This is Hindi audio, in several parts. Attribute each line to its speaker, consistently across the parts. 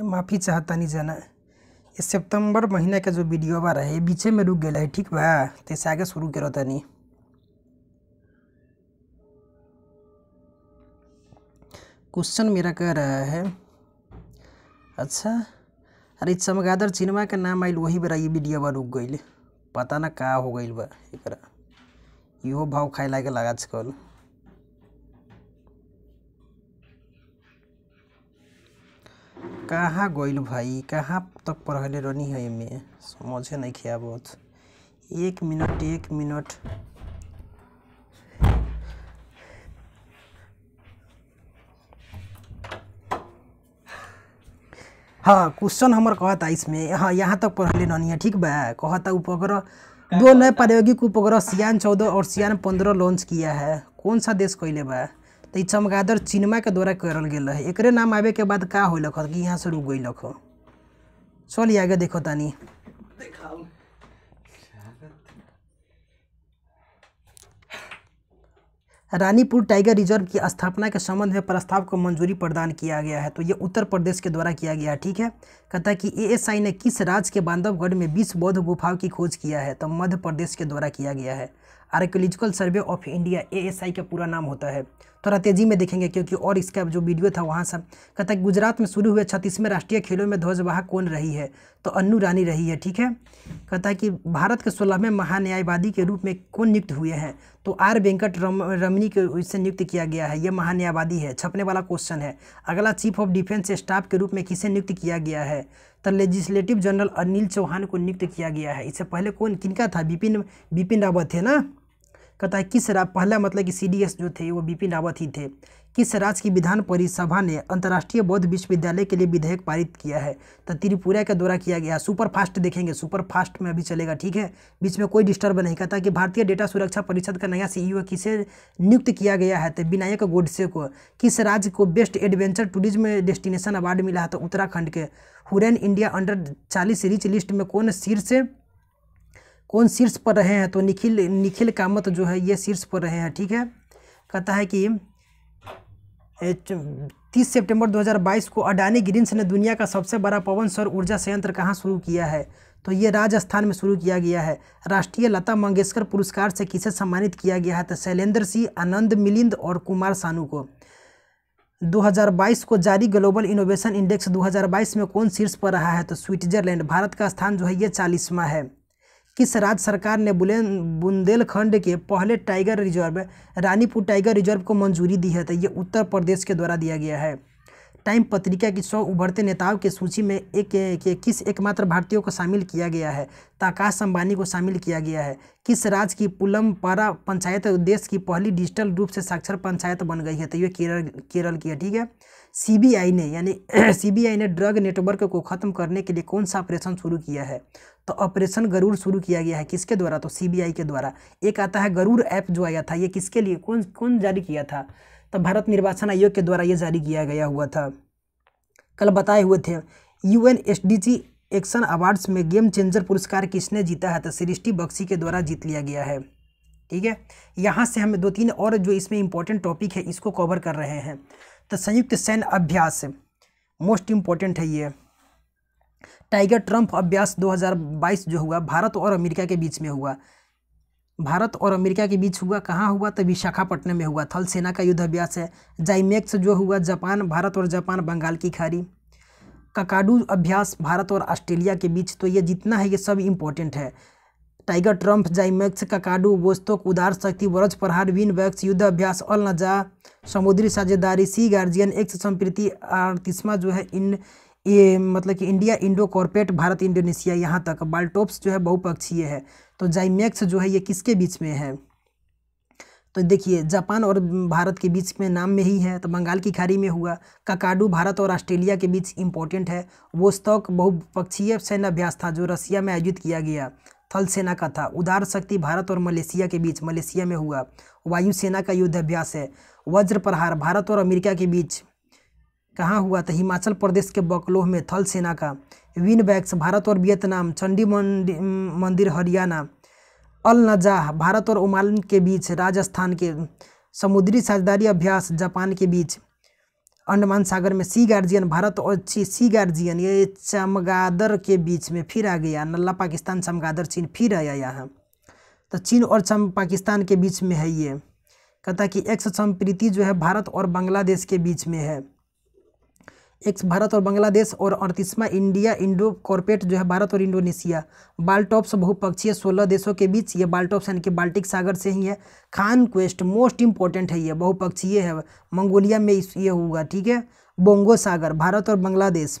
Speaker 1: माफ़ी चाहतानी जाना ये सितंबर महीना का जो वीडियो बा रहे बीचे में रुक गए ठीक बा तैसे आगे शुरू करो तनी तो क्वेश्चन मेरा कह रहा है अच्छा अरे चमगादर चिनमा के नाम आइल वही बेरा ये वीडियो बा रुक गई पता ना का हो गई बा एक इहो भाव खाए लगे लगा कल कहाँ गइल भाई कहाँ तक पढ़ले रहनी है एमे समझे नहीं खिया बहुत एक मिनट एक मिनट हाँ क्वेश्चन हमार कहता इसमें हाँ यहाँ तक पढ़ले रहनी है ठीक बा कहता उपग्रह दो नए प्रायोगिक उपग्रह सियान चौदह और सियान पंद्रह लॉन्च किया है कौन सा देश कहले बा तो चमगादर चमगादड़ चिनमा के द्वारा करल गए रहे नाम आवे के बाद का होलक कि यहाँ से रुक गई हो चल आगे देखो तानी रानीपुर टाइगर रिजर्व की स्थापना के संबंध में प्रस्ताव को मंजूरी प्रदान किया गया है तो ये उत्तर प्रदेश के द्वारा किया गया है ठीक है कहता ए कि एएसआई ने किस राज्य के बांधवगढ़ में बीस बौद्ध गुफाओं की खोज किया है तो मध्य प्रदेश के द्वारा किया गया है archaeological survey of India A का पूरा नाम होता है थोड़ा तेजी में देखेंगे क्योंकि और इसका जो वीडियो था वहाँ सब कहता है गुजरात में शुरू हुए छत्तीसवें राष्ट्रीय खेलों में ध्वजवाहक कौन रही है तो अन्नू रानी रही है ठीक है कहता है कि भारत के सोलहवें महान्यायवादी के रूप में कौन नियुक्त हुए हैं तो आर वेंकट रम रमनी को इससे नियुक्त किया गया है यह महान्यायवादी है छपने वाला क्वेश्चन है अगला चीफ ऑफ डिफेंस स्टाफ के रूप में किसे नियुक्त किया गया है तो लेजिस्लेटिव जनरल अनिल चौहान को नियुक्त किया गया है इससे पहले कौन किनका था बिपिन बिपिन रावत थे ना कहता है किस पहला मतलब कि सीडीएस जो थे वो बिपिन रावत ही थे किस राज्य की विधान परिसभा ने अंतर्राष्ट्रीय बौद्ध विश्वविद्यालय के लिए विधेयक पारित किया है तो त्रिपुरा का दौरा किया गया सुपर फास्ट देखेंगे सुपर फास्ट में अभी चलेगा ठीक है बीच में कोई डिस्टर्ब नहीं करता कि भारतीय डेटा सुरक्षा परिषद का नया सीईओ e किसे नियुक्त किया गया है तो विनायक गोडसे को किस राज्य को best adventure tourism destination award मिला है तो उत्तराखंड के हुरैन इंडिया अंडर चालीस रिच लिस्ट में कौन शीर्ष कौन शीर्ष पर रहे हैं तो निखिल निखिल कामत जो है ये शीर्ष पर रहे हैं ठीक है कहता है कि तीस सितंबर 2022 को अडानी ग्रीन्स ने दुनिया का सबसे बड़ा पवन सौर ऊर्जा संयंत्र कहाँ शुरू किया है तो ये राजस्थान में शुरू किया गया है राष्ट्रीय लता मंगेशकर पुरस्कार से किसे सम्मानित किया गया है तो शैलेंद्र सिंह आनंद मिलिंद और कुमार सानू को 2022 को जारी ग्लोबल इनोवेशन इंडेक्स 2022 में कौन शीर्ष पर रहा है तो स्विट्जरलैंड भारत का स्थान जो है ये चालीसवा है किस राज्य सरकार ने बुलेन बुंदेलखंड के पहले tiger reserve Ranipur tiger reserve को मंजूरी दी है तो ये उत्तर प्रदेश के द्वारा दिया गया है टाइम पत्रिका की सौ उभरते नेताओं की सूची में एक के किस एकमात्र भारतीयों को शामिल किया गया है ताकाश अंबानी को शामिल किया गया है किस राज्य की पुलमपरा पंचायत देश की पहली डिजिटल रूप से साक्षर पंचायत बन गई है तो ये केरल केरल की है ठीक है सीबीआई ने यानी सीबीआई ने ड्रग नेटवर्क को ख़त्म करने के लिए कौन सा ऑपरेशन शुरू किया है तो ऑपरेशन गरूर शुरू किया गया है किसके द्वारा तो सीबीआई के द्वारा एक आता है गरूर ऐप जो आया था ये किसके लिए कौन कौन जारी किया था तब भारत निर्वाचन आयोग के द्वारा ये जारी किया गया हुआ था कल बताए हुए थे U N S D G action awards में गेम चेंजर पुरस्कार किसने जीता है तो सृष्टि बक्सी के द्वारा जीत लिया गया है ठीक है यहाँ से हम दो तीन और जो इसमें इम्पोर्टेंट टॉपिक है इसको कवर कर रहे हैं तो संयुक्त सैन्य अभ्यास मोस्ट इम्पोर्टेंट है ये टाइगर ट्रंप अभ्यास 2022 जो हुआ भारत और अमेरिका के बीच में हुआ भारत और अमेरिका के बीच हुआ कहाँ हुआ तो विशाखापट्टनम में हुआ थल सेना का युद्ध अभ्यास है जाइमेक्स जो हुआ जापान भारत और जापान बंगाल की खाड़ी ककाडू अभ्यास भारत और ऑस्ट्रेलिया के बीच तो ये जितना है ये सब इम्पोर्टेंट है tiger triumph JIMEX Kakadu Vostok Udara Shakti वरज प्रहार विन वैक्स युद्ध अभ्यास अल नजा समुद्री साझेदारी सी गार्जियन एक्स संप्रीति अड़तीसवा जो है इन ये मतलब कि India Indo corporate Bharat Indonesia यहाँ तक बाल्टोप्स जो है बहुपक्षीय है तो जाइमेक्स जो है ये किसके बीच में है तो देखिए जापान और भारत के बीच में नाम में ही है तो बंगाल की खाड़ी में हुआ काकाडू भारत और ऑस्ट्रेलिया के बीच इम्पोर्टेंट है वो स्टॉक बहुपक्षीय अभ्यास था जो रसिया में आयोजित किया गया थल सेना का था उदार शक्ति भारत और मलेशिया के बीच मलेशिया में हुआ वायुसेना का युद्धाभ्यास है वज्र प्रहार भारत और अमेरिका के बीच कहाँ हुआ था हिमाचल प्रदेश के बकलोह में थल सेना का विन बैग्स भारत और वियतनाम चंडी मंदिर हरियाणा अल नजाह भारत और ओमान के बीच राजस्थान के समुद्री साझेदारी अभ्यास जापान के बीच अंडमान सागर में सी गार्जियन भारत और ची सी गार्जियन ये चमगादर के बीच में फिर आ गया नल्ला पाकिस्तान चमगादर चीन फिर आया यहाँ तो चीन और चम पाकिस्तान के बीच में है ये कहता कि एक्स संप्रीति जो है भारत और बांग्लादेश के बीच में है एक्स भारत और बांग्लादेश और अड़तीसवां इंडिया इंडो कॉर्पेट जो है भारत और इंडोनेशिया बाल्टॉप्स बहुपक्षीय सोलह देशों के बीच ये बाल्टॉप्स यानी कि बाल्टिक सागर से ही है खान क्वेस्ट मोस्ट इंपॉर्टेंट है ये बहुपक्षीय है मंगोलिया में ये होगा ठीक है बोंगो सागर भारत और बांग्लादेश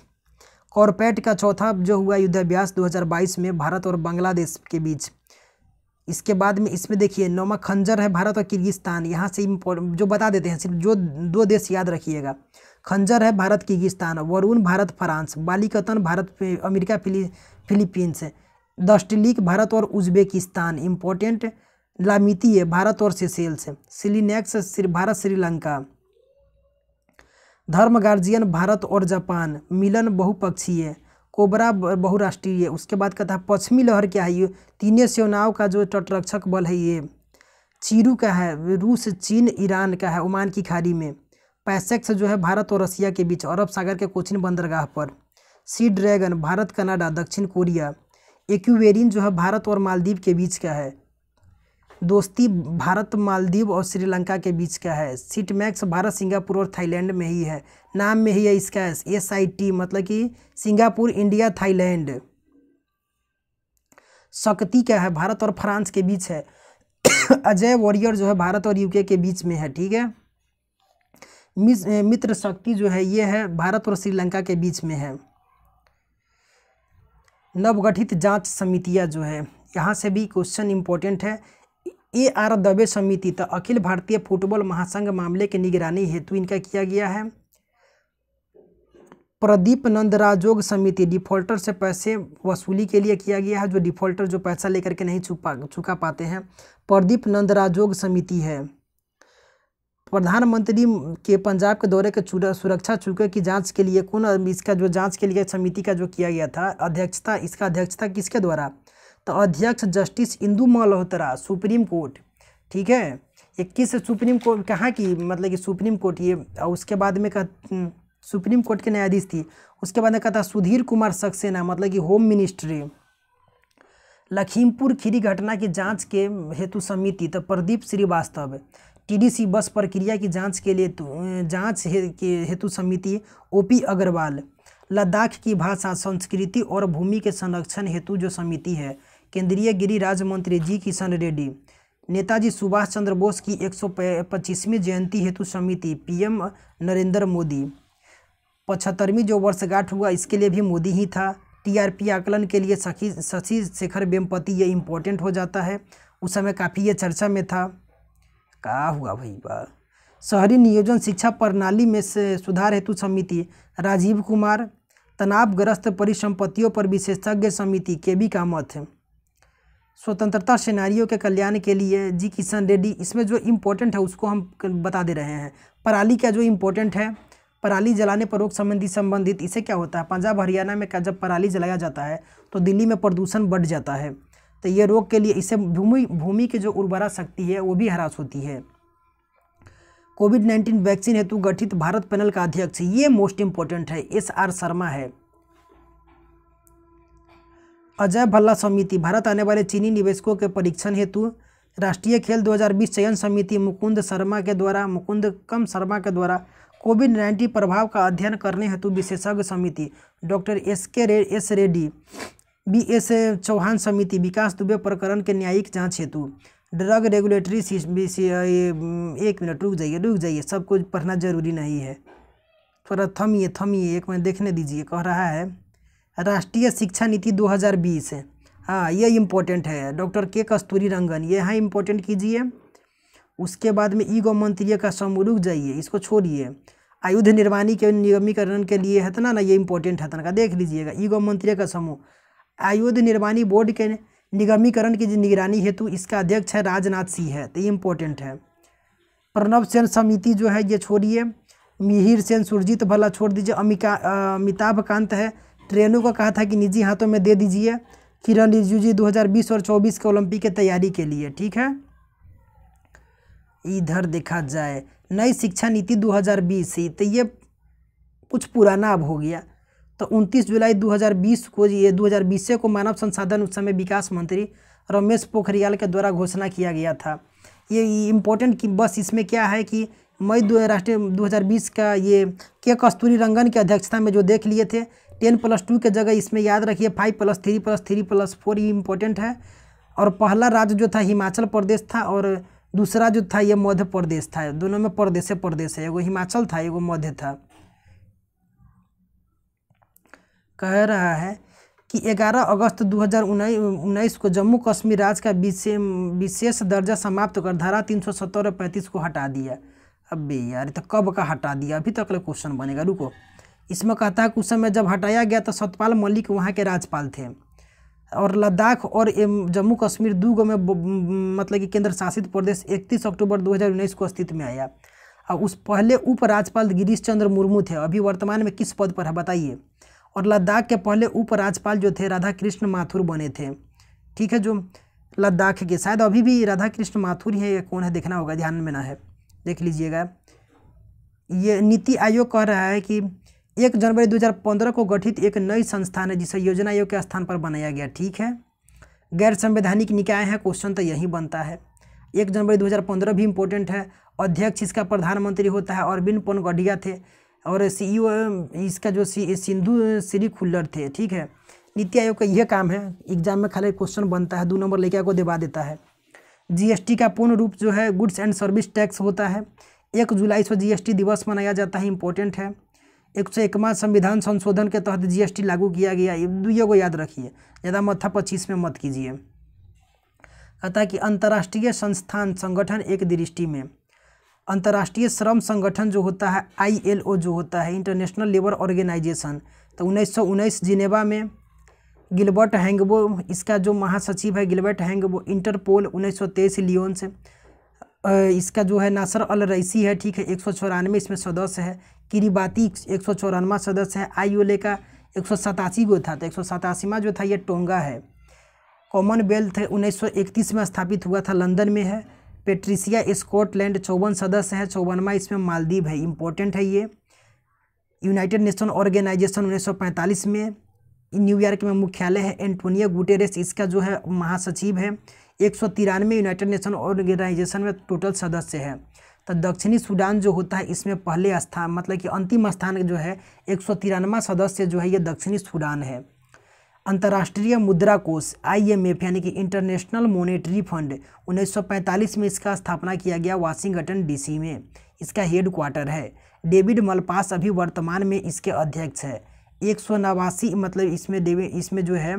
Speaker 1: कॉरपेट का चौथा जो हुआ युद्धाभ्यास बाईस में भारत और बांग्लादेश के बीच इसके बाद में इसमें देखिए नौमा खंजर है भारत और किर्गिस्तान यहाँ से जो बता देते हैं सिर्फ जो दो देश याद रखिएगा खंजर है भारत किगिस्तान वरुण भारत फ्रांस बालिकतन भारत अमेरिका फिली फिलीपींस दस्टलिक भारत और उज्बेकिस्तान इम्पोर्टेंट लामितीय भारत और सेसेल्स सिलीनेक्स भारत श्रीलंका धर्म गार्जियन भारत और जापान मिलन बहुपक्षीय कोबरा बहुराष्ट्रीय उसके बाद कहता है पश्चिमी लहर क्या है ये तीनों सेनाओं का जो तटरक्षक बल है ये चीरू का है रूस चीन ईरान का है ओमान की खाड़ी में पैसेक्स जो है भारत और रसिया के बीच अरब सागर के कोचिन बंदरगाह पर सी ड्रैगन भारत कनाडा दक्षिण कोरिया एक्यूवेरिन जो है भारत और मालदीव के बीच का है दोस्ती भारत मालदीव और श्रीलंका के बीच का है सीट मैक्स भारत सिंगापुर और थाईलैंड में ही है नाम में ही है इसका एस आई टी मतलब कि सिंगापुर इंडिया थाईलैंड शक्ति का है भारत और फ्रांस के बीच है अजय वॉरियर जो है भारत और यूके के बीच में है ठीक है मित्र शक्ति जो है ये है भारत और श्रीलंका के बीच में है नवगठित जांच समितियां जो है यहाँ से भी क्वेश्चन इम्पोर्टेंट है ए आर दबे समिति तो अखिल भारतीय फुटबॉल महासंघ मामले के निगरानी हेतु इनका किया गया है प्रदीप नंदराजोग समिति डिफॉल्टर से पैसे वसूली के लिए किया गया है जो डिफॉल्टर जो पैसा लेकर के नहीं चुका चुका पाते हैं प्रदीप नंदराजोग समिति है प्रधानमंत्री के पंजाब के दौरे के सुरक्षा चुके की जांच के लिए कौन इसका जो जांच के लिए समिति का जो किया गया था अध्यक्षता इसका अध्यक्षता किसके द्वारा तो अध्यक्ष justice Indu Malhotra supreme court ठीक है इक्कीस सुप्रीम कोर्ट कहाँ की मतलब कि सुप्रीम कोर्ट ये उसके बाद में कह हम्म, सुप्रीम कोर्ट के न्यायाधीश थी उसके बाद में कहा था सुधीर कुमार सक्सेना मतलब कि होम मिनिस्ट्री लखीमपुर खीरी घटना की जांच के हेतु समिति तो प्रदीप श्रीवास्तव टीडीसी बस प्रक्रिया की जांच के लिए तो, जांच हेतु समिति ओपी अग्रवाल लद्दाख की भाषा संस्कृति और भूमि के संरक्षण हेतु जो समिति है केंद्रीय गृह राज्य मंत्री जी किशन रेड्डी नेताजी सुभाष चंद्र बोस की एक सौ पच्चीसवीं जयंती हेतु समिति पीएम नरेंद्र मोदी पचहत्तरवीं जो वर्षगांठ हुआ इसके लिए भी मोदी ही था टीआरपी आकलन के लिए सखी शशि शेखर वेमपति ये इम्पोर्टेंट हो जाता है उस समय काफ़ी ये चर्चा में था का हुआ भाई बा शहरी नियोजन शिक्षा प्रणाली में से सुधार हेतु समिति राजीव कुमार तनावग्रस्त परिसंपत्तियों पर विशेषज्ञ समिति के भी का मत है स्वतंत्रता सेनारियों के कल्याण के लिए जी किशन रेड्डी इसमें जो इम्पोर्टेंट है उसको हम बता दे रहे हैं पराली का जो इम्पोर्टेंट है पराली जलाने पर रोक संबंधी संबंधित इसे क्या होता है पंजाब हरियाणा में क्या जब पराली जलाया जाता है तो दिल्ली में प्रदूषण बढ़ जाता है तो ये रोग के लिए इससे भूमि भूमि की जो उर्वरा शक्ति है वो भी ह्रास होती है कोविड नाइन्टीन वैक्सीन हेतु गठित भारत पैनल का अध्यक्ष ये मोस्ट इम्पोर्टेंट है एस आर शर्मा है अजय भल्ला समिति भारत आने वाले चीनी निवेशकों के परीक्षण हेतु राष्ट्रीय खेल 2020 चयन समिति मुकुंद शर्मा के द्वारा मुकुंद कम शर्मा के द्वारा कोविड नाइन्टीन प्रभाव का अध्ययन करने हेतु विशेषज्ञ समिति डॉक्टर एस के रे S Reddy B S Chauhan समिति विकास दुबे प्रकरण के न्यायिक जांच हेतु ड्रग रेगुलेटरी एक मिनट रुक जाइए रुक जाइए सब कुछ पढ़ना जरूरी नहीं है थोड़ा थमिए थमिए एक मिनट देखने दीजिए कह रहा है राष्ट्रीय शिक्षा नीति 2020 बीस हाँ ये इम्पोर्टेंट है डॉक्टर के कस्तूरी रंगन ये हाँ इम्पोर्टेंट कीजिए उसके बाद में ई मंत्री का समूह रुक जाइए इसको छोड़िए आयुध निर्माणी के निगमीकरण के लिए है तो ना ना ये इम्पोर्टेंट है तनका तो देख लीजिएगा ई मंत्री का समूह आयुध निर्माणी बोर्ड के निगमीकरण की निगरानी हेतु इसका अध्यक्ष है राजनाथ सिंह है तो ये इम्पोर्टेंट है प्रणव सेन समिति जो है ये छोड़िए मिहिर सेन सुरजीत भला छोड़ दीजिए अमिका अमिताभ कांत है ट्रेनों का कहा था कि निजी हाथों में दे दीजिए किरण रिजिजू दो और चौबीस के ओलंपिक की तैयारी के लिए ठीक है इधर देखा जाए नई शिक्षा नीति 2020 से तो ये कुछ पुराना अब हो गया तो 29 जुलाई 2020 को ये 2020 को मानव संसाधन उस समय विकास मंत्री रमेश पोखरियाल के द्वारा घोषणा किया गया था ये इम्पोर्टेंट कि बस इसमें क्या है कि मई दो राष्ट्रीय दो का ये के कस्तूरी रंगन की अध्यक्षता में जो देख लिए थे टेन प्लस टू के जगह इसमें याद रखिए five plus three plus three plus four ये इम्पोर्टेंट है और पहला राज्य जो था हिमाचल प्रदेश था और दूसरा जो था ये मध्य प्रदेश था दोनों में प्रदेश प्रदेश है एगो हिमाचल था एगो मध्य था कह रहा है कि 11 अगस्त दो उन्नीस को जम्मू कश्मीर राज्य का विशेष विशेष दर्जा समाप्त कर धारा तीन सौ सत्तर और पैंतीस को हटा दिया अब यार तो कब का हटा दिया अभी तक तो क्वेश्चन बनेगा रुको इसमें कहता है कि उस समय जब हटाया गया तो सतपाल मलिक वहाँ के राज्यपाल थे और लद्दाख और जम्मू कश्मीर दो गो में मतलब कि केंद्र शासित प्रदेश 31 अक्टूबर 2019 को अस्तित्व में आया और उस पहले उपराज्यपाल गिरीश चंद्र मुर्मू थे अभी वर्तमान में किस पद पर है बताइए और लद्दाख के पहले उपराज्यपाल जो थे राधा कृष्ण माथुर बने थे ठीक है जो लद्दाख के शायद अभी भी राधा कृष्ण माथुर है या कौन है देखना होगा ध्यान में ना है देख लीजिएगा ये नीति आयोग कह रहा है कि एक जनवरी 2015 को गठित एक नई संस्थान है जिसे योजना आयोग के स्थान पर बनाया गया ठीक है गैर संवैधानिक निकाय है क्वेश्चन तो यही बनता है एक जनवरी 2015 भी इम्पोर्टेंट है अध्यक्ष इसका प्रधानमंत्री होता है अरविंद पनगढ़िया थे और सी e इसका जो सी सिंधु श्री खुल्लर थे ठीक है नीति आयोग का यह काम है एग्जाम में खाली क्वेश्चन बनता है दो नंबर लेके को दबा देता है जीएसटी का पूर्ण रूप जो है गुड्स एंड सर्विस टैक्स होता है एक जुलाई से जीएसटी दिवस मनाया जाता है इंपॉर्टेंट है एक सौ एकमा संविधान संशोधन के तहत जीएसटी लागू किया गया ये को याद रखिए ज़्यादा मत्था पच्चीस में मत कीजिए कहता कि अंतर्राष्ट्रीय संस्थान संगठन एक दृष्टि में अंतर्राष्ट्रीय श्रम संगठन जो होता है आईएलओ जो होता है इंटरनेशनल लेबर ऑर्गेनाइजेशन तो उन्नीस सौ उन्नीस जिनेवा में गिलबर्ट हैंगबो इसका जो महासचिव है गिलबर्ट हैंगबो इंटरपोल उन्नीस सौ तेईस लियोन से इसका जो है नासर अल रईसी है ठीक है एक सौ चौरानवे इसमें सदस्य है किरीबाती एक सौ चौरानवा सदस्य है आई का एक सौ सतासी गो था तो एक सौ सतासीवा जो था ये टोंगा है कॉमनवेल्थ उन्नीस सौ इकतीस में स्थापित हुआ था लंदन में है पेट्रिसिया स्कॉटलैंड चौवन सदस्य है चौवनवा इसमें मालदीव है इम्पोर्टेंट है ये यूनाइटेड नेशन ऑर्गेनाइजेशन 1945 में न्यूयॉर्क में मुख्यालय है एंटोनियो गुटेरेस इसका जो है महासचिव है एक सौ तिरानवे यूनाइटेड नेशन ऑर्गेनाइजेशन में टोटल सदस्य है तो दक्षिणी सूडान जो होता है इसमें पहले स्थान मतलब कि अंतिम स्थान जो है एक सौ तिरानवा सदस्य जो है ये दक्षिणी सूडान है अंतर्राष्ट्रीय मुद्रा कोष आईएमएफ यानी कि इंटरनेशनल मॉनेटरी फंड 1945 में इसका स्थापना किया गया वाशिंगटन डीसी में इसका हेड क्वार्टर है डेविड मलपास अभी वर्तमान में इसके अध्यक्ष है एक सौ नवासी मतलब इसमें देवे इसमें जो है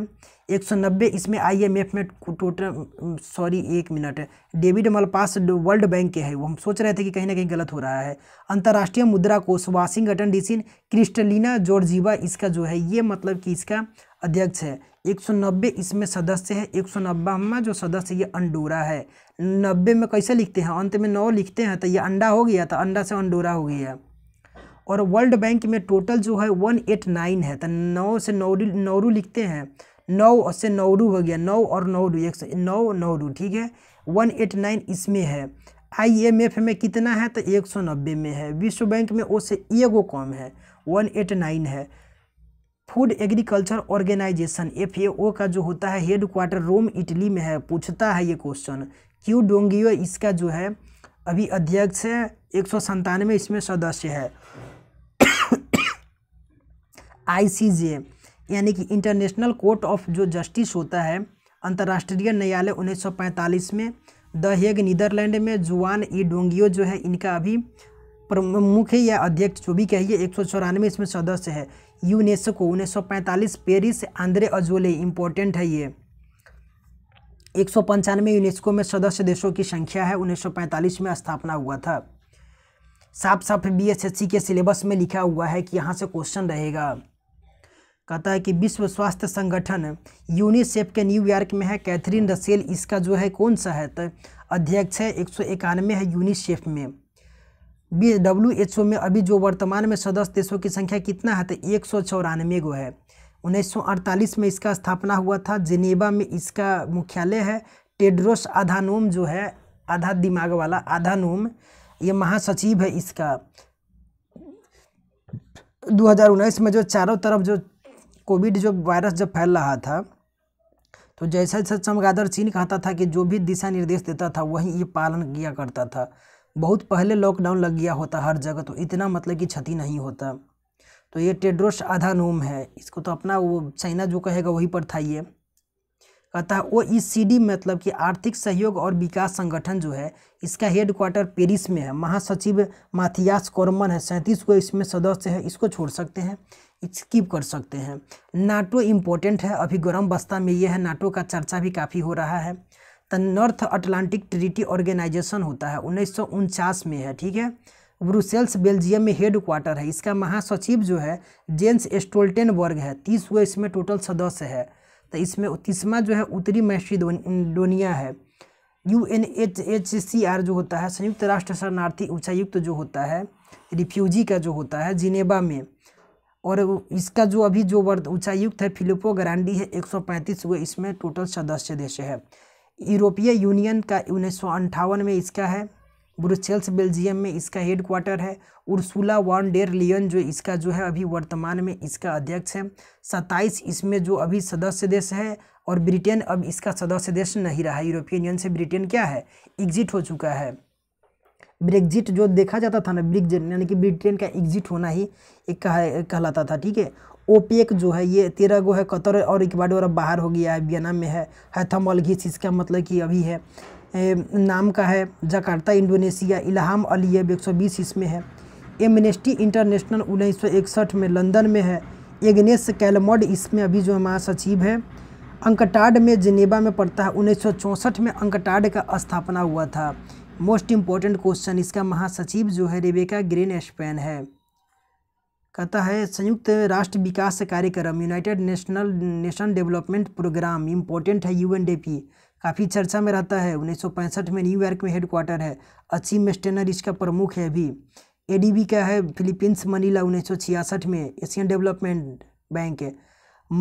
Speaker 1: एक सौ नब्बे इसमें आईएमएफ में टोटल सॉरी एक minute David Malpass world bank के है वो हम सोच रहे थे कि कहीं ना कहीं गलत हो रहा है अंतर्राष्ट्रीय मुद्रा कोष वाशिंगटन डीसी क्रिस्टलिना जॉर्जीवा इसका जो है ये मतलब कि इसका अध्यक्ष है एक सौ नब्बे इसमें सदस्य है एक सौ नब्बेवा हम्म, जो सदस्य ये अंडोरा है नब्बे में कैसे लिखते हैं अंत में नौ लिखते हैं तो ये अंडा हो गया तो अंडा से अंडोरा हो गया और वर्ल्ड बैंक में टोटल जो है वन एट नाइन है तो नौ से नौरू नौरू लिखते हैं नौ से नौरू हो गया नौ और नौरू एक सौ नौ नौरू ठीक है वन एट नाइन इसमें है एफ में कितना है तो एक सौ नब्बे में है विश्व बैंक में उससे एगो कम है वन एट नाइन है फूड एग्रीकल्चर ऑर्गेनाइजेशन एफ का जो होता है हेड क्वार्टर रोम इटली में है पूछता है ये क्वेश्चन क्यू डोंगियो इसका जो है अभी अध्यक्ष है एक सौ संतानवे इसमें सदस्य है आईसीजे यानी कि इंटरनेशनल कोर्ट ऑफ जो जस्टिस होता है अंतर्राष्ट्रीय न्यायालय 1945 में द हेग नीदरलैंड में जुआन ई डोंगियो जो है इनका अभी प्रमुख या अध्यक्ष जो भी कहिए एक सौ इसमें सदस्य है यूनेस्को पैंतालीस पेरिस आंद्रे अजोले इम्पोर्टेंट है ये एक सौ पंचानवे यूनेस्को में सदस्य देशों की संख्या है 1945 में स्थापना हुआ था साफ साफ बीएसएससी के सिलेबस में लिखा हुआ है कि यहाँ से क्वेश्चन रहेगा कहता है कि विश्व स्वास्थ्य संगठन यूनिसेफ के न्यूयॉर्क में है कैथरीन रसेल इसका जो है कौन सा है तो अध्यक्ष है एक सौ इक्यानवे है यूनिसेफ में बी डब्ल्यू एच ओ में अभी जो वर्तमान में सदस्य देशों की संख्या कितना है तो एक सौ चौरानवे गो है 1948 में इसका स्थापना हुआ था जिनेवा में इसका मुख्यालय है टेड्रोस आधानोम जो है आधा दिमाग वाला आधानोम ये महासचिव है इसका उन्नीस में जो चारों तरफ जो कोविड जो वायरस जब फैल रहा था तो जैसा जैसा चमगादड़ चीन कहता था कि जो भी दिशा निर्देश देता था वही ये पालन किया करता था बहुत पहले लॉकडाउन लग गया होता हर जगह तो इतना मतलब कि क्षति नहीं होता तो ये टेड्रोस आधानोम है इसको तो अपना वो चाइना जो कहेगा वही पर था ये कहता है ओ ई सी डी मतलब कि आर्थिक सहयोग और विकास संगठन जो है इसका हेडक्वार्टर पेरिस में है महासचिव माथियास कोरमन है सैंतीस को इसमें सदस्य है इसको छोड़ सकते हैं स्किप कर सकते हैं नाटो इम्पोर्टेंट है अभी गर्म बस्ता में ये है नाटो का चर्चा भी काफ़ी हो रहा है नॉर्थ अटलांटिक ट्रिटी ऑर्गेनाइजेशन होता है उन्नीस में है ठीक है ब्रुसेल्स बेल्जियम में हेड क्वार्टर है इसका महासचिव जो है जेम्स स्टोल्टेनबर्ग है तीस वो इसमें टोटल सदस्य है तो इसमें तीसवा जो है उत्तरी मैसीडोनिया है U N H H C R जो होता है संयुक्त राष्ट्र शरणार्थी उच्चायुक्त जो होता है रिफ्यूजी का जो होता है जिनेबा में और इसका जो अभी जो वर्ध उच्चायुक्त है फिलिपो ग्रांडी है पैंतीस वो इसमें टोटल सदस्य देश है यूरोपीय यूनियन का उन्नीस में इसका है ब्रुसेल्स बेल्जियम में इसका हेड क्वार्टर है उर्सुला वन डेर लियन जो इसका जो है अभी वर्तमान में इसका अध्यक्ष है सत्ताईस इसमें जो अभी सदस्य देश है और ब्रिटेन अब इसका सदस्य देश नहीं रहा यूरोपीय यूनियन से ब्रिटेन क्या है एग्जिट हो चुका है ब्रेग्जिट जो देखा जाता था ना ब्रिग्जिट यानी कि ब्रिटेन का एग्जिट होना ही एक कह, कहलाता था ठीक है ओपेक जो है ये तेरह गो है कतर और इक्वाडोर अब बाहर हो गया है वियना में है हैथम अलघिस इसका मतलब कि अभी है ए, नाम का है जकार्ता इंडोनेशिया इलाहाम अलीब एक सौ बीस इसमें है एमनेस्टी इंटरनेशनल उन्नीस सौ इकसठ में लंदन में है एग्नेस कैलमोड इसमें अभी जो है महासचिव है अंकटाड में जिनेबा में पड़ता है उन्नीस में अंकटाड का स्थापना हुआ था मोस्ट इम्पॉर्टेंट क्वेश्चन इसका महासचिव जो है रेबेका ग्रीन स्पेन है कहता है संयुक्त राष्ट्र विकास कार्यक्रम United National Nation development programme important है यू एन काफ़ी चर्चा में रहता है उन्नीस में न्यूयॉर्क में हेडक्वार्टर है अच्छी मेस्टेनर इसका प्रमुख है अभी एडीबी का है फिलीपींस मनीला उन्नीस में एशियन डेवलपमेंट बैंक है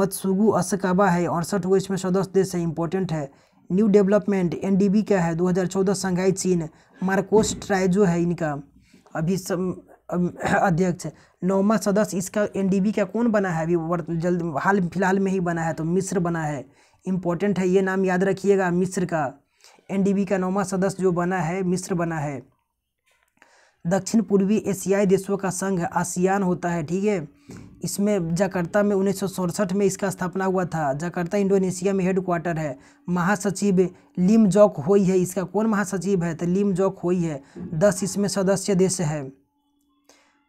Speaker 1: मतसुगु असकाबा है अड़सठ गो इसमें सदस्य देश है इम्पोर्टेंट है न्यू डेवलपमेंट एन का है 2014 संघाई चीन मार्कोस ट्राइजो है इनका अभी सब अध्यक्ष नौवा सदस्य इसका एनडीबी का कौन बना है अभी जल्द हाल फिलहाल में ही बना है तो मिस्र बना है इम्पोर्टेंट है ये नाम याद रखिएगा मिस्र का एनडीबी का नौवा सदस्य जो बना है मिस्र बना है दक्षिण पूर्वी एशियाई देशों का संघ आसियान होता है ठीक है इसमें जकार्ता में उन्नीस में इसका स्थापना हुआ था जकार्ता इंडोनेशिया में हेडक्वाटर है महासचिव लिम जॉक होई है इसका कौन महासचिव है तो लिम जॉक होई है दस इसमें सदस्य देश है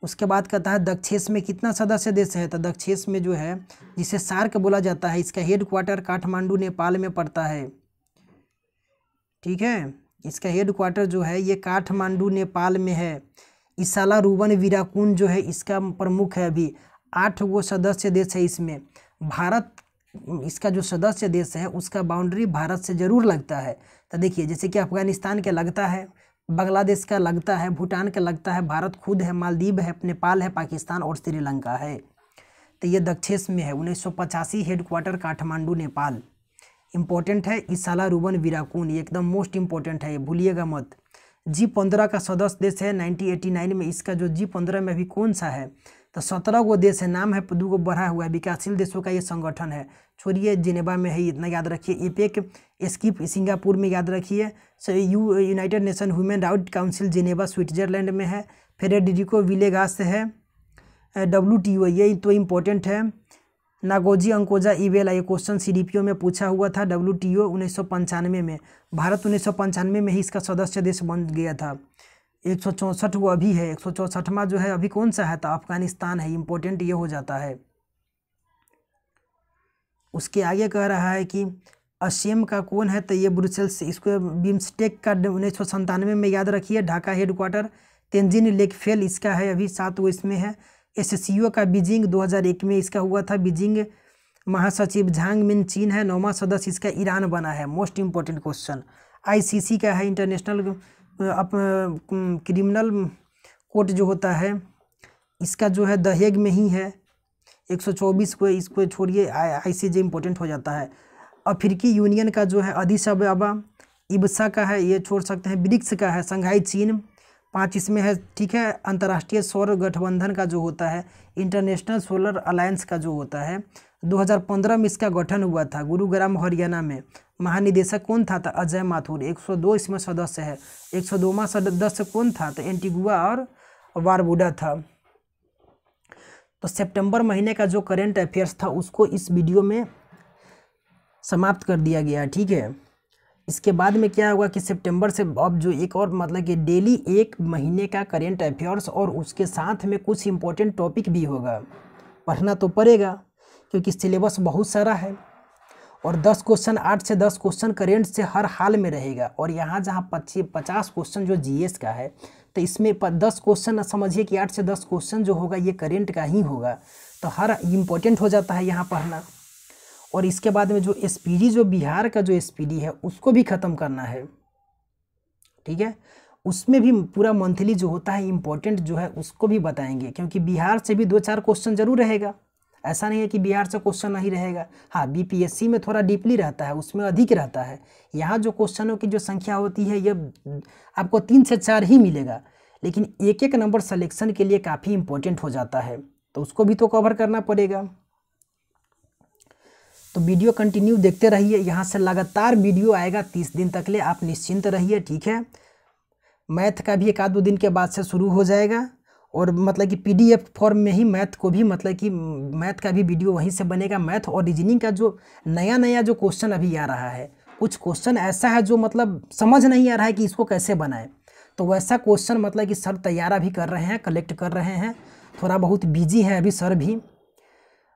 Speaker 1: उसके बाद कहता है दक्षेश में कितना सदस्य देश है तो दक्षेश में जो है जिसे सार्क बोला जाता है इसका हेड क्वार्टर काठमांडू नेपाल में पड़ता है ठीक है इसका हेड क्वार्टर जो है ये काठमांडू नेपाल में है इसाला रूबन वीराकुन जो है इसका प्रमुख है अभी आठ वो सदस्य देश है इसमें भारत इसका जो सदस्य देश है उसका बाउंड्री भारत से ज़रूर लगता है तो देखिए जैसे कि अफगानिस्तान के लगता है बांग्लादेश का लगता है भूटान का लगता है भारत खुद है मालदीव है नेपाल है पाकिस्तान और श्रीलंका है तो ये दक्षेस में है उन्नीस सौ पचासी हेडक्वार्टर काठमांडू नेपाल इम्पोर्टेंट है इसाला रूबन वीराकून ये एकदम मोस्ट इम्पोर्टेंट है ये भूलिएगा मत जी पंद्रह का सदस्य देश है नाइन में इसका जो जी पंद्रह में अभी कौन सा है तो सत्रह गो देश है नाम है दो गो बढ़ा हुआ है विकासशील देशों का ये संगठन है छोड़िए जिनेवा में है इतना याद रखिए इपेक स्कीप सिंगापुर में याद रखिए U United Nation human right council Geneva Switzerland में है फेरेडिको विलेगास है डब्ल्यू टी ओ ये तो इम्पोर्टेंट है नागोजी अंकोजा ईवेला ये क्वेश्चन सी में पूछा हुआ था डब्ल्यू टी ओ उन्नीस सौ पंचानवे में भारत उन्नीस सौ पंचानवे में ही इसका सदस्य देश बन गया था एक सौ चौंसठ वो अभी है एक सौ चौंसठवा जो है अभी कौन सा है तो अफगानिस्तान है इम्पोर्टेंट ये हो जाता है उसके आगे कह रहा है कि अशियम का कौन है तो ये ब्रुसेल्स इसको बिम्स्टेक का उन्नीस सौ संतानवे में याद रखिए ढाका हेडक्वार्टर तेंजिन लेकफेल इसका है अभी सात वो इसमें है एस का बीजिंग 2001 में इसका हुआ था बीजिंग महासचिव झांग मिन चीन है नौवा सदस्य इसका ईरान बना है मोस्ट इम्पोर्टेंट क्वेश्चन आईसीसी का है इंटरनेशनल अप क्रिमिनल कोर्ट जो होता है इसका जो है दहेग में ही है 124 को इसको छोड़िए आई सी जे इम्पोर्टेंट हो जाता है अफ्रीकी यूनियन का जो है अदिस इब्सा का है ये छोड़ सकते हैं ब्रिक्स का है संघाई चीन पाँच इसमें है ठीक है अंतर्राष्ट्रीय सौर गठबंधन का जो होता है इंटरनेशनल सोलर अलायंस का जो होता है 2015 में इसका गठन हुआ था गुरुग्राम हरियाणा में महानिदेशक कौन था तो अजय माथुर 102 इसमें सदस्य है सौ में सदस्य कौन था तो एंटीगुआ और वारबुडा था तो सितंबर महीने का जो करेंट अफेयर्स था उसको इस वीडियो में समाप्त कर दिया गया ठीक है इसके बाद में क्या होगा कि सितंबर से अब जो एक और मतलब कि डेली एक महीने का करेंट अफेयर्स और उसके साथ में कुछ इम्पोर्टेंट टॉपिक भी होगा पढ़ना तो पड़ेगा क्योंकि सिलेबस बहुत सारा है और दस क्वेश्चन आठ से दस क्वेश्चन करेंट से हर हाल में रहेगा और यहाँ जहाँ पच्चीस पचास क्वेश्चन जो जीएस का है तो इसमें दस क्वेश्चन समझिए कि आठ से दस क्वेश्चन जो होगा ये करेंट का ही होगा तो हर इम्पोर्टेंट हो जाता है यहाँ पढ़ना और इसके बाद में जो एस जो बिहार का जो एस है उसको भी ख़त्म करना है ठीक है उसमें भी पूरा मंथली जो होता है इम्पोर्टेंट जो है उसको भी बताएंगे क्योंकि बिहार से भी दो चार क्वेश्चन जरूर रहेगा ऐसा नहीं है कि बिहार से क्वेश्चन नहीं रहेगा हाँ बीपीएससी में थोड़ा डीपली रहता है उसमें अधिक रहता है यहाँ जो क्वेश्चनों की जो संख्या होती है ये आपको तीन से चार ही मिलेगा लेकिन एक एक नंबर सलेक्शन के लिए काफ़ी इंपॉर्टेंट हो जाता है तो उसको भी तो कवर करना पड़ेगा तो वीडियो कंटिन्यू देखते रहिए यहाँ से लगातार वीडियो आएगा तीस दिन तक ले आप निश्चिंत रहिए ठीक है मैथ का भी एक आध दो दिन के बाद से शुरू हो जाएगा और मतलब कि पीडीएफ फॉर्म में ही मैथ को भी मतलब कि मैथ का भी वीडियो वहीं से बनेगा मैथ और रीजनिंग का जो नया नया जो क्वेश्चन अभी आ रहा है कुछ क्वेश्चन ऐसा है जो मतलब समझ नहीं आ रहा है कि इसको कैसे बनाएं तो वैसा क्वेश्चन मतलब कि सर तैयारा भी कर रहे हैं कलेक्ट कर रहे हैं थोड़ा बहुत बिजी हैं अभी सर भी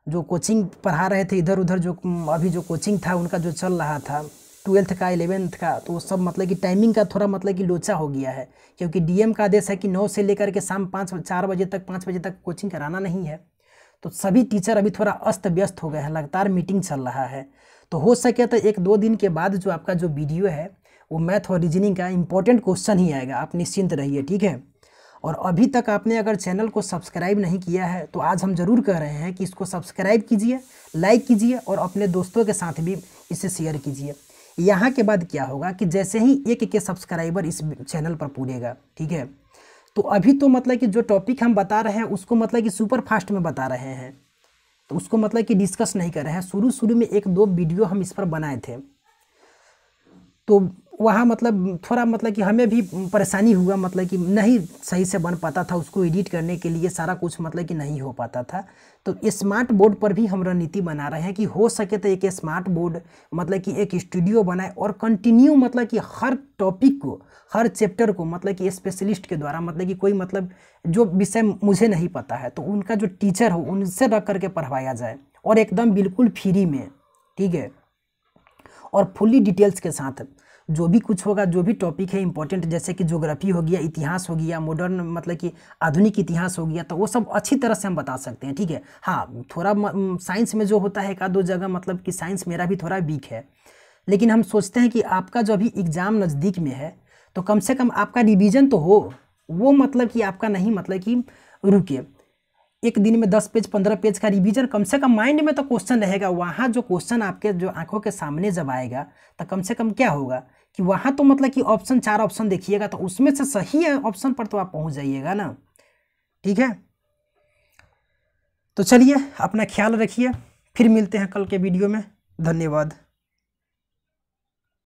Speaker 1: जो कोचिंग पढ़ा रहे थे इधर उधर जो अभी जो कोचिंग था उनका जो चल रहा था ट्वेल्थ का इलेवेंथ का तो सब मतलब कि टाइमिंग का थोड़ा मतलब कि लोचा हो गया है क्योंकि डीएम का आदेश है कि नौ से लेकर के शाम पाँच चार बजे तक पाँच बजे तक कोचिंग कराना नहीं है तो सभी टीचर अभी थोड़ा अस्त व्यस्त हो गए हैं लगातार मीटिंग चल रहा है तो हो सके तो एक दो दिन के बाद जो आपका जो वीडियो है वो मैथ और रीजनिंग का इंपॉर्टेंट क्वेश्चन ही आएगा आप निश्चिंत रहिए ठीक है और अभी तक आपने अगर चैनल को सब्सक्राइब नहीं किया है तो आज हम जरूर कह रहे हैं कि इसको सब्सक्राइब कीजिए लाइक कीजिए और अपने दोस्तों के साथ भी इसे शेयर कीजिए यहाँ के बाद क्या होगा कि जैसे ही एक के सब्सक्राइबर इस चैनल पर पूरेगा ठीक है तो अभी तो मतलब कि जो टॉपिक हम बता रहे हैं उसको मतलब कि सुपर फास्ट में बता रहे हैं तो उसको मतलब कि डिस्कस नहीं कर रहे हैं शुरू शुरू में एक दो वीडियो हम इस पर बनाए थे तो वहाँ मतलब थोड़ा मतलब कि हमें भी परेशानी हुआ मतलब कि नहीं सही से बन पाता था उसको एडिट करने के लिए सारा कुछ मतलब कि नहीं हो पाता था तो स्मार्ट बोर्ड पर भी हम रणनीति बना रहे हैं कि हो सके तो एक स्मार्ट बोर्ड मतलब कि एक स्टूडियो बनाए और कंटिन्यू मतलब कि हर टॉपिक को हर चैप्टर को मतलब कि स्पेशलिस्ट के द्वारा मतलब कि कोई मतलब जो विषय मुझे नहीं पता है तो उनका जो टीचर हो उनसे रख करके पढ़वाया जाए और एकदम बिल्कुल फ्री में ठीक है और फुल्ली डिटेल्स के साथ जो भी कुछ होगा जो भी टॉपिक है इंपॉर्टेंट जैसे कि ज्योग्राफी हो गया इतिहास हो गया मॉडर्न मतलब कि आधुनिक इतिहास हो गया तो वो सब अच्छी तरह से हम बता सकते हैं ठीक है हाँ थोड़ा साइंस में जो होता है एक दो जगह मतलब कि साइंस मेरा भी थोड़ा वीक है लेकिन हम सोचते हैं कि आपका जो अभी एग्ज़ाम नज़दीक में है तो कम से कम आपका रिविज़न तो हो वो मतलब कि आपका नहीं मतलब कि रुके एक दिन में दस पेज पंद्रह पेज का रिवीजन कम से कम माइंड में तो क्वेश्चन रहेगा वहाँ जो क्वेश्चन आपके जो आंखों के सामने जब आएगा तो कम से कम क्या होगा कि वहाँ तो मतलब कि ऑप्शन चार ऑप्शन देखिएगा तो उसमें से सही ऑप्शन पर तो आप पहुँच जाइएगा ना ठीक है तो चलिए अपना ख्याल रखिए फिर मिलते हैं कल के वीडियो में धन्यवाद